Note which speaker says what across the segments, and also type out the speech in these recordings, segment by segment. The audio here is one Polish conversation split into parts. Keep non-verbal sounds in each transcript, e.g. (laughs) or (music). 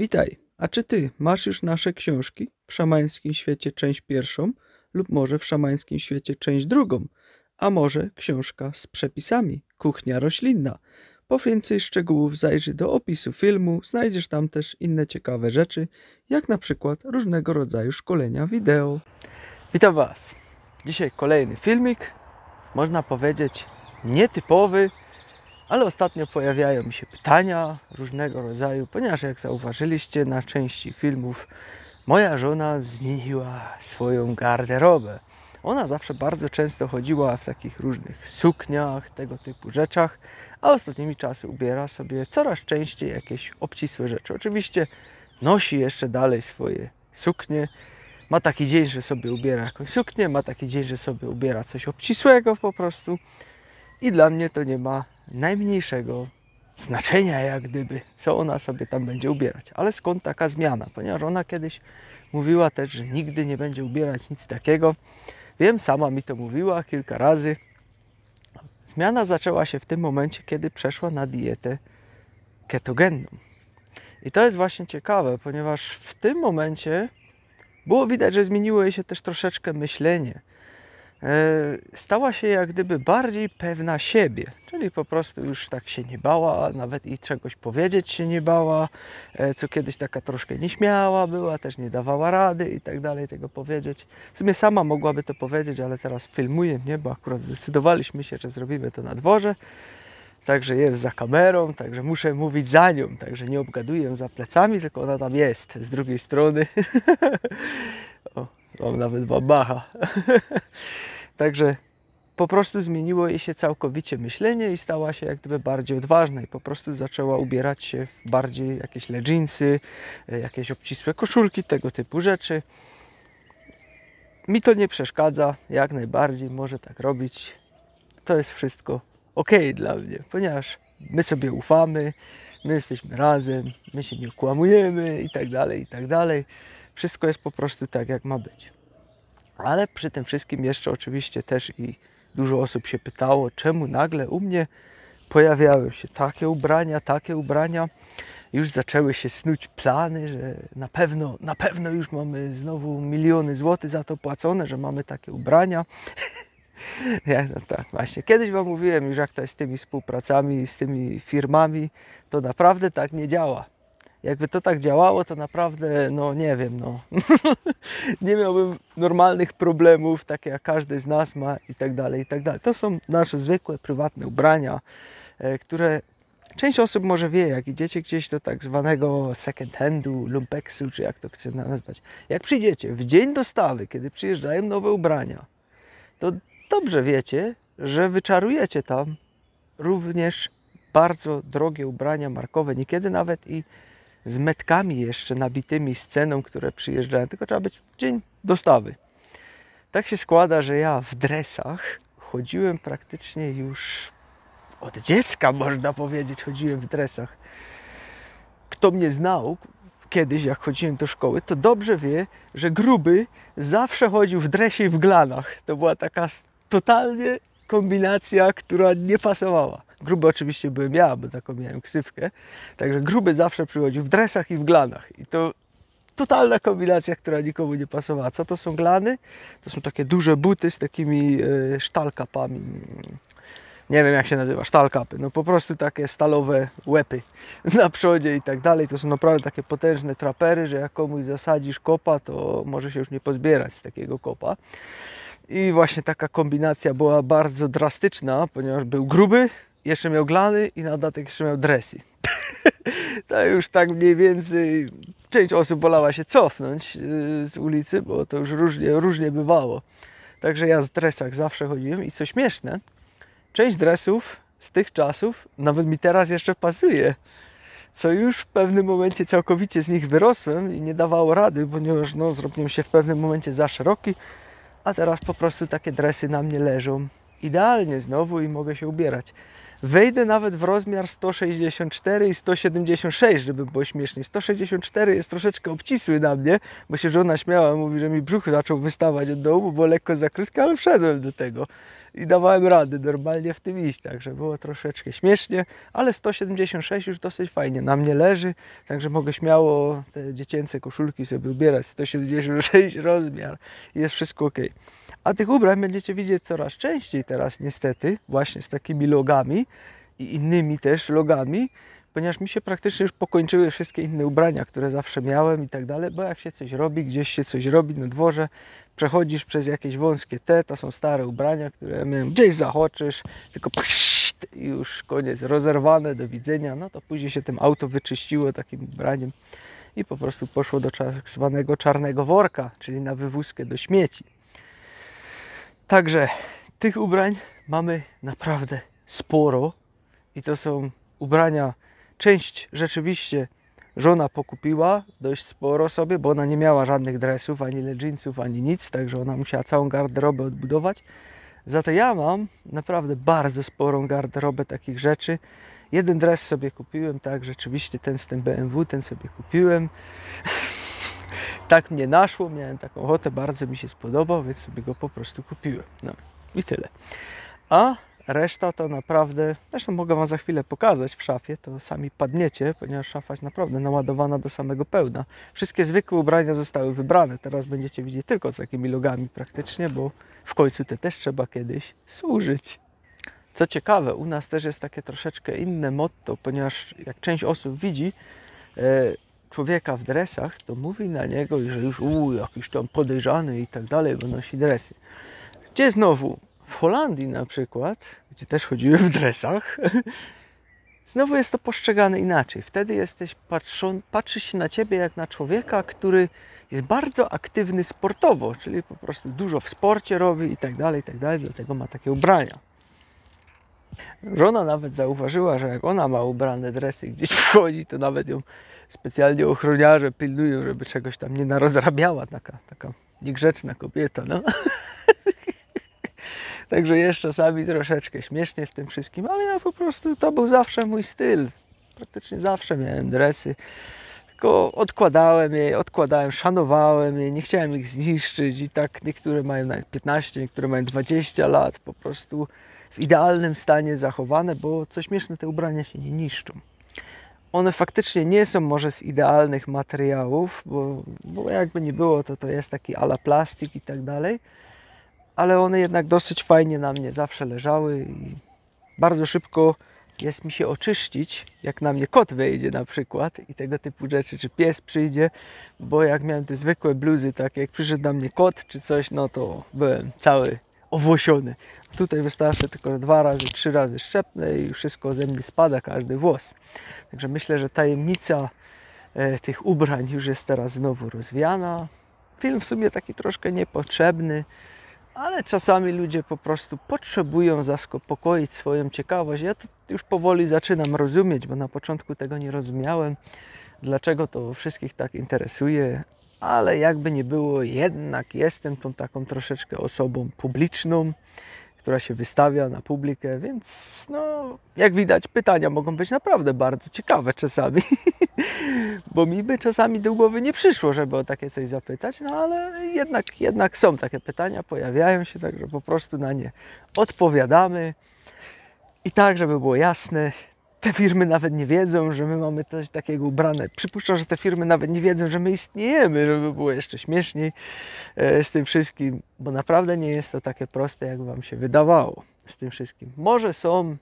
Speaker 1: Witaj, a czy ty masz już nasze książki w szamańskim świecie część pierwszą lub może w szamańskim świecie część drugą, a może książka z przepisami Kuchnia roślinna? Po więcej szczegółów zajrzyj do opisu filmu, znajdziesz tam też inne ciekawe rzeczy, jak na przykład różnego rodzaju szkolenia wideo. Witam Was! Dzisiaj kolejny filmik, można powiedzieć nietypowy, ale ostatnio pojawiają mi się pytania różnego rodzaju, ponieważ jak zauważyliście na części filmów, moja żona zmieniła swoją garderobę. Ona zawsze bardzo często chodziła w takich różnych sukniach, tego typu rzeczach, a ostatnimi czasy ubiera sobie coraz częściej jakieś obcisłe rzeczy. Oczywiście nosi jeszcze dalej swoje suknie. Ma taki dzień, że sobie ubiera jakąś suknię, ma taki dzień, że sobie ubiera coś obcisłego po prostu i dla mnie to nie ma najmniejszego znaczenia, jak gdyby, co ona sobie tam będzie ubierać. Ale skąd taka zmiana? Ponieważ ona kiedyś mówiła też, że nigdy nie będzie ubierać nic takiego. Wiem, sama mi to mówiła kilka razy. Zmiana zaczęła się w tym momencie, kiedy przeszła na dietę ketogenną. I to jest właśnie ciekawe, ponieważ w tym momencie było widać, że zmieniło jej się też troszeczkę myślenie. E, stała się jak gdyby bardziej pewna siebie, czyli po prostu już tak się nie bała, nawet i czegoś powiedzieć się nie bała, e, co kiedyś taka troszkę nieśmiała była, też nie dawała rady i tak dalej tego powiedzieć. W sumie sama mogłaby to powiedzieć, ale teraz filmuję mnie, bo akurat zdecydowaliśmy się, że zrobimy to na dworze, także jest za kamerą, także muszę mówić za nią, także nie obgaduję za plecami, tylko ona tam jest z drugiej strony. (laughs) Mam nawet babacha. (laughs) Także po prostu zmieniło jej się całkowicie myślenie i stała się jak gdyby bardziej odważna i po prostu zaczęła ubierać się w bardziej jakieś leginsy, e, jakieś obcisłe koszulki, tego typu rzeczy. Mi to nie przeszkadza, jak najbardziej może tak robić. To jest wszystko ok dla mnie, ponieważ my sobie ufamy, my jesteśmy razem, my się nie okłamujemy i tak dalej, i tak dalej. Wszystko jest po prostu tak, jak ma być. Ale przy tym wszystkim jeszcze oczywiście też i dużo osób się pytało, czemu nagle u mnie pojawiały się takie ubrania, takie ubrania. Już zaczęły się snuć plany, że na pewno, na pewno już mamy znowu miliony złotych za to płacone, że mamy takie ubrania. Ja, (laughs) no tak, właśnie. Kiedyś Wam mówiłem już, jak to jest z tymi współpracami, z tymi firmami, to naprawdę tak nie działa jakby to tak działało, to naprawdę, no nie wiem, no. (laughs) nie miałbym normalnych problemów, takie jak każdy z nas ma i tak dalej, i tak dalej. To są nasze zwykłe, prywatne ubrania, e, które część osób może wie, jak idziecie gdzieś do tak zwanego second handu, lumpeksu, czy jak to chce nazwać. Jak przyjdziecie w dzień dostawy, kiedy przyjeżdżają nowe ubrania, to dobrze wiecie, że wyczarujecie tam również bardzo drogie ubrania markowe, niekiedy nawet i z metkami jeszcze nabitymi sceną, które przyjeżdżają, tylko trzeba być dzień dostawy. Tak się składa, że ja w dresach chodziłem praktycznie już od dziecka, można powiedzieć, chodziłem w dresach. Kto mnie znał kiedyś, jak chodziłem do szkoły, to dobrze wie, że gruby zawsze chodził w dresie i w glanach. To była taka totalnie kombinacja, która nie pasowała. Gruby oczywiście byłem ja, bo taką miałem ksywkę. Także gruby zawsze przychodził w dresach i w glanach. I to totalna kombinacja, która nikomu nie pasowała. Co to są glany? To są takie duże buty z takimi yy, sztalkapami. Nie wiem jak się nazywa, sztalkapy. No po prostu takie stalowe łepy (laughs) na przodzie i tak dalej. To są naprawdę takie potężne trapery, że jak komuś zasadzisz kopa, to może się już nie pozbierać z takiego kopa. I właśnie taka kombinacja była bardzo drastyczna, ponieważ był gruby, jeszcze miał glany i na dodatek jeszcze miał dresy. (laughs) to już tak mniej więcej część osób bolała się cofnąć y, z ulicy, bo to już różnie, różnie bywało. Także ja z dresach zawsze chodziłem i co śmieszne, część dresów z tych czasów nawet mi teraz jeszcze pasuje co już w pewnym momencie całkowicie z nich wyrosłem i nie dawało rady, ponieważ no, zrobiłem się w pewnym momencie za szeroki, a teraz po prostu takie dresy na mnie leżą idealnie znowu i mogę się ubierać. Wejdę nawet w rozmiar 164 i 176, żeby było śmiesznie. 164 jest troszeczkę obcisły na mnie, bo się żona śmiała, mówi, że mi brzuch zaczął wystawać od dołu, bo lekko za krótko, ale wszedłem do tego i dawałem rady normalnie w tym iść, także było troszeczkę śmiesznie, ale 176 już dosyć fajnie na mnie leży, także mogę śmiało te dziecięce koszulki sobie ubierać, 176 rozmiar, jest wszystko ok. A tych ubrań będziecie widzieć coraz częściej teraz, niestety, właśnie z takimi logami i innymi też logami, ponieważ mi się praktycznie już pokończyły wszystkie inne ubrania, które zawsze miałem i tak dalej, bo jak się coś robi, gdzieś się coś robi na dworze, przechodzisz przez jakieś wąskie te, to są stare ubrania, które my miałem, gdzieś zachoczysz, tylko pszt, i już koniec, rozerwane, do widzenia, no to później się tym auto wyczyściło takim ubraniem i po prostu poszło do tak zwanego czarnego worka, czyli na wywózkę do śmieci. Także tych ubrań mamy naprawdę sporo i to są ubrania, część rzeczywiście żona pokupiła dość sporo sobie, bo ona nie miała żadnych dresów, ani leginsów, ani nic, także ona musiała całą garderobę odbudować. Za to ja mam naprawdę bardzo sporą garderobę takich rzeczy. Jeden dres sobie kupiłem, tak, rzeczywiście ten z tym BMW, ten sobie kupiłem tak mnie naszło, miałem taką ochotę, bardzo mi się spodobał, więc sobie go po prostu kupiłem. No i tyle. A reszta to naprawdę, zresztą mogę Wam za chwilę pokazać w szafie, to sami padniecie, ponieważ szafa jest naprawdę naładowana do samego pełna. Wszystkie zwykłe ubrania zostały wybrane, teraz będziecie widzieć tylko z takimi logami praktycznie, bo w końcu te też trzeba kiedyś służyć. Co ciekawe, u nas też jest takie troszeczkę inne motto, ponieważ jak część osób widzi, e, człowieka w dresach, to mówi na niego, że już u, jakiś tam podejrzany i tak dalej, bo nosi dresy. Gdzie znowu? W Holandii na przykład, gdzie też chodziłem w dresach, (laughs) znowu jest to postrzegane inaczej. Wtedy jesteś patrzą, patrzy się na ciebie jak na człowieka, który jest bardzo aktywny sportowo, czyli po prostu dużo w sporcie robi i tak dalej, i tak dalej, dlatego ma takie ubrania. Żona nawet zauważyła, że jak ona ma ubrane dresy gdzieś (laughs) wchodzi, to nawet ją specjalnie ochroniarze pilnują, żeby czegoś tam nie narozrabiała taka, taka niegrzeczna kobieta, no. (laughs) Także jeszcze sami troszeczkę śmiesznie w tym wszystkim, ale ja po prostu, to był zawsze mój styl. Praktycznie zawsze miałem dresy, tylko odkładałem je, odkładałem, szanowałem je, nie chciałem ich zniszczyć i tak niektóre mają nawet 15, niektóre mają 20 lat, po prostu w idealnym stanie zachowane, bo co śmieszne, te ubrania się nie niszczą one faktycznie nie są może z idealnych materiałów, bo, bo jakby nie było, to to jest taki ala plastik i tak dalej, ale one jednak dosyć fajnie na mnie zawsze leżały i bardzo szybko jest mi się oczyścić, jak na mnie kot wejdzie na przykład i tego typu rzeczy, czy pies przyjdzie, bo jak miałem te zwykłe bluzy, tak jak przyszedł na mnie kot czy coś, no to byłem cały owłosione. Tutaj wystarczy tylko dwa razy, trzy razy szczepnę i wszystko ze mnie spada, każdy włos. Także myślę, że tajemnica e, tych ubrań już jest teraz znowu rozwiana. Film w sumie taki troszkę niepotrzebny, ale czasami ludzie po prostu potrzebują zaspokoić swoją ciekawość. Ja to już powoli zaczynam rozumieć, bo na początku tego nie rozumiałem, dlaczego to wszystkich tak interesuje, ale jakby nie było, jednak jestem tą taką troszeczkę osobą publiczną, która się wystawia na publikę, więc no, jak widać, pytania mogą być naprawdę bardzo ciekawe czasami, (laughs) bo mi by czasami do głowy nie przyszło, żeby o takie coś zapytać, no ale jednak, jednak są takie pytania, pojawiają się, także po prostu na nie odpowiadamy. I tak, żeby było jasne, te firmy nawet nie wiedzą, że my mamy coś takiego ubrane. Przypuszczam, że te firmy nawet nie wiedzą, że my istniejemy, żeby było jeszcze śmieszniej e, z tym wszystkim, bo naprawdę nie jest to takie proste, jak Wam się wydawało z tym wszystkim. Może są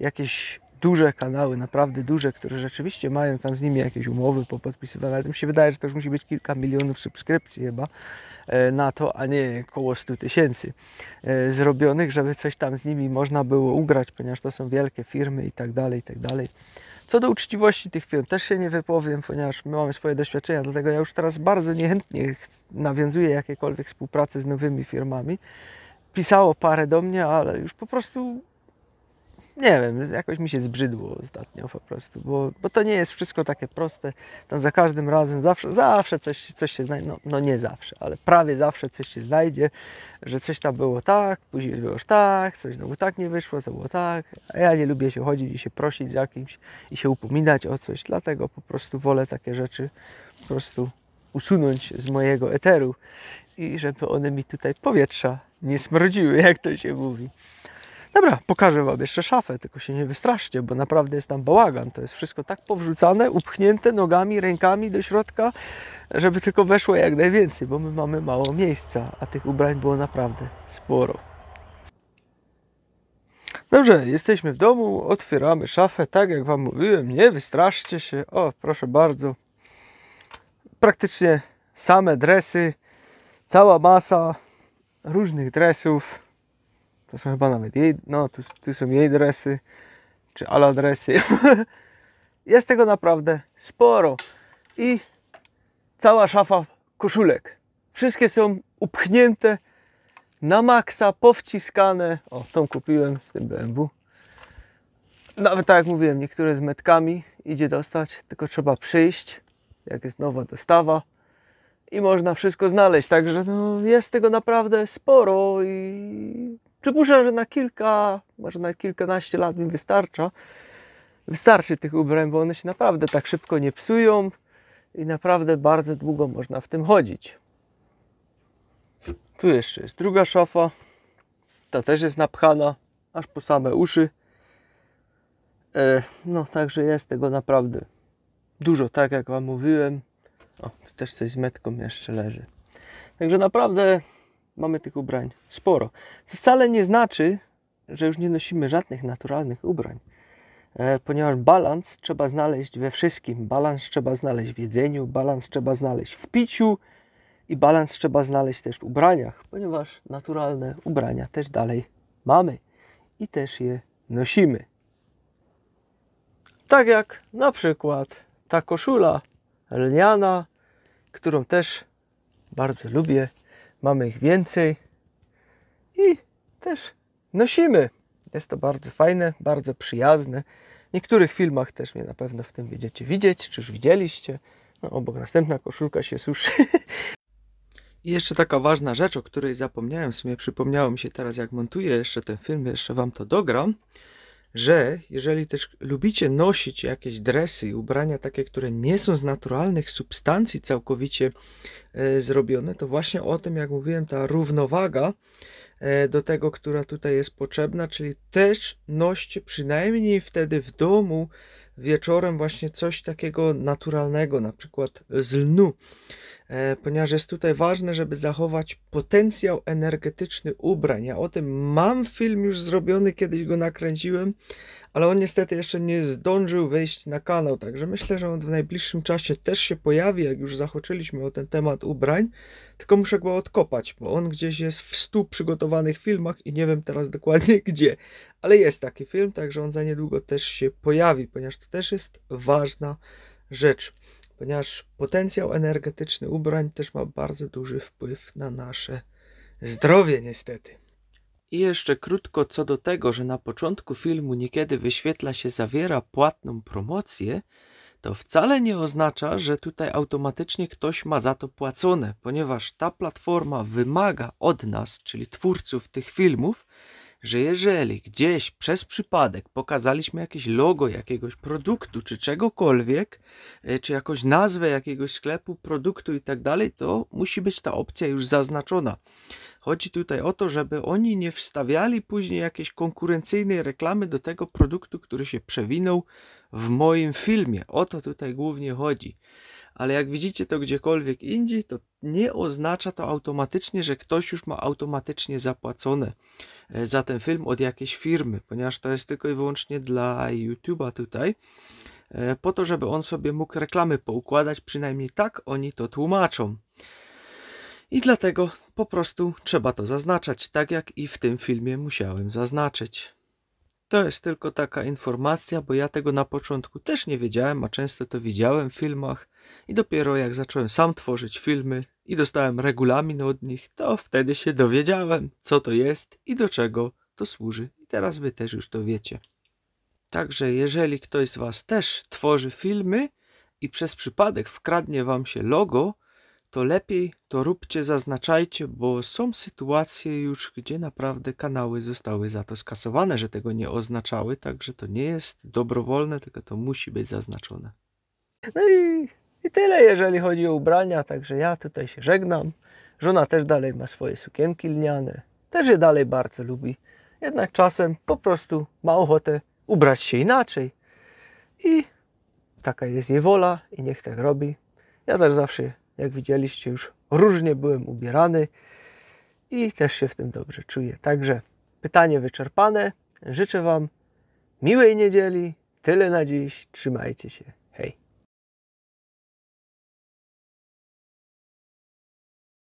Speaker 1: jakieś duże kanały, naprawdę duże, które rzeczywiście mają tam z nimi jakieś umowy popodpisywane, ale mi się wydaje, że to już musi być kilka milionów subskrypcji chyba E, na to, a nie około 100 tysięcy e, zrobionych, żeby coś tam z nimi można było ugrać, ponieważ to są wielkie firmy i tak dalej, i tak dalej. Co do uczciwości tych firm też się nie wypowiem, ponieważ my mamy swoje doświadczenia, dlatego ja już teraz bardzo niechętnie nawiązuję jakiekolwiek współpracę z nowymi firmami. Pisało parę do mnie, ale już po prostu nie wiem, jakoś mi się zbrzydło ostatnio po prostu, bo, bo to nie jest wszystko takie proste. Tam za każdym razem zawsze, zawsze coś, coś się znajdzie, no, no nie zawsze, ale prawie zawsze coś się znajdzie, że coś tam było tak, później było już tak, coś no tak nie wyszło, to było tak. A ja nie lubię się chodzić i się prosić za kimś i się upominać o coś, dlatego po prostu wolę takie rzeczy po prostu usunąć z mojego eteru i żeby one mi tutaj powietrza nie smrodziły, jak to się mówi. Dobra, pokażę Wam jeszcze szafę, tylko się nie wystraszcie, bo naprawdę jest tam bałagan. To jest wszystko tak powrzucane, upchnięte nogami, rękami do środka, żeby tylko weszło jak najwięcej, bo my mamy mało miejsca, a tych ubrań było naprawdę sporo. Dobrze, jesteśmy w domu, otwieramy szafę, tak jak Wam mówiłem, nie wystraszcie się. O, proszę bardzo. Praktycznie same dresy, cała masa różnych dresów to są chyba nawet jej, no tu, tu są jej dresy, czy ala dresy. (laughs) Jest tego naprawdę sporo. I cała szafa koszulek. Wszystkie są upchnięte na maksa, powciskane. O, tą kupiłem z tym BMW. Nawet tak jak mówiłem, niektóre z metkami idzie dostać, tylko trzeba przyjść, jak jest nowa dostawa i można wszystko znaleźć. Także no, jest tego naprawdę sporo i Przypuszczam, że na kilka, może na kilkanaście lat mi wystarcza. Wystarczy tych ubrań, bo one się naprawdę tak szybko nie psują i naprawdę bardzo długo można w tym chodzić. Tu jeszcze jest druga szafa. Ta też jest napchana aż po same uszy. E, no, także jest tego naprawdę dużo, tak jak Wam mówiłem. O, tu też coś z metką jeszcze leży. Także naprawdę mamy tych ubrań sporo. Co wcale nie znaczy, że już nie nosimy żadnych naturalnych ubrań, e, ponieważ balans trzeba znaleźć we wszystkim. Balans trzeba znaleźć w jedzeniu, balans trzeba znaleźć w piciu i balans trzeba znaleźć też w ubraniach, ponieważ naturalne ubrania też dalej mamy i też je nosimy. Tak jak na przykład ta koszula lniana, którą też bardzo lubię mamy ich więcej i też nosimy. Jest to bardzo fajne, bardzo przyjazne. W niektórych filmach też mnie na pewno w tym będziecie widzieć, czy już widzieliście. No, obok następna koszulka się suszy. (laughs) I jeszcze taka ważna rzecz, o której zapomniałem, w sumie przypomniało mi się teraz, jak montuję jeszcze ten film, jeszcze wam to dogram że jeżeli też lubicie nosić jakieś dresy i ubrania takie, które nie są z naturalnych substancji całkowicie e, zrobione, to właśnie o tym, jak mówiłem, ta równowaga e, do tego, która tutaj jest potrzebna, czyli też noście przynajmniej wtedy w domu wieczorem właśnie coś takiego naturalnego, na przykład z lnu, e, ponieważ jest tutaj ważne, żeby zachować potencjał energetyczny ubrań. Ja o tym mam film już zrobiony, kiedyś go nakręciłem, ale on niestety jeszcze nie zdążył wejść na kanał, także myślę, że on w najbliższym czasie też się pojawi, jak już zahoczyliśmy o ten temat ubrań, tylko muszę go odkopać, bo on gdzieś jest w stu przygotowanych filmach i nie wiem teraz dokładnie (laughs) gdzie, ale jest taki film, także on za niedługo też się pojawi, ponieważ to też jest ważna rzecz, ponieważ potencjał energetyczny ubrań też ma bardzo duży wpływ na nasze zdrowie, niestety. I jeszcze krótko co do tego, że na początku filmu niekiedy wyświetla się zawiera płatną promocję, to wcale nie oznacza, że tutaj automatycznie ktoś ma za to płacone, ponieważ ta platforma wymaga od nas, czyli twórców tych filmów, że jeżeli gdzieś przez przypadek pokazaliśmy jakieś logo jakiegoś produktu czy czegokolwiek, e, czy jakąś nazwę jakiegoś sklepu, produktu i tak dalej, to musi być ta opcja już zaznaczona. Chodzi tutaj o to, żeby oni nie wstawiali później jakiejś konkurencyjnej reklamy do tego produktu, który się przewinął w moim filmie. O to tutaj głównie chodzi. Ale jak widzicie to gdziekolwiek indziej, to nie oznacza to automatycznie, że ktoś już ma automatycznie zapłacone. E, za ten film od jakiejś firmy, ponieważ to jest tylko i wyłącznie dla YouTube'a tutaj, e, po to, żeby on sobie mógł reklamy poukładać, przynajmniej tak oni to tłumaczą. I dlatego po prostu trzeba to zaznaczać, tak jak i w tym filmie musiałem zaznaczyć. To jest tylko taka informacja, bo ja tego na początku też nie wiedziałem, a często to widziałem w filmach. I dopiero jak zacząłem sam tworzyć filmy i dostałem regulamin od nich, to wtedy się dowiedziałem, co to jest i do czego to służy. I teraz wy też już to wiecie. Także jeżeli ktoś z was też tworzy filmy i przez przypadek wkradnie wam się logo, to lepiej to róbcie, zaznaczajcie, bo są sytuacje już, gdzie naprawdę kanały zostały za to skasowane, że tego nie oznaczały, także to nie jest dobrowolne, tylko to musi być zaznaczone. No i, i tyle, jeżeli chodzi o ubrania, także ja tutaj się żegnam. Żona też dalej ma swoje sukienki lniane, też je dalej bardzo lubi. Jednak czasem po prostu ma ochotę ubrać się inaczej. I taka jest jej wola i niech tak robi. Ja też zawsze jak widzieliście, już różnie byłem ubierany i też się w tym dobrze czuję. Także pytanie wyczerpane. Życzę Wam miłej niedzieli. Tyle na dziś. Trzymajcie się.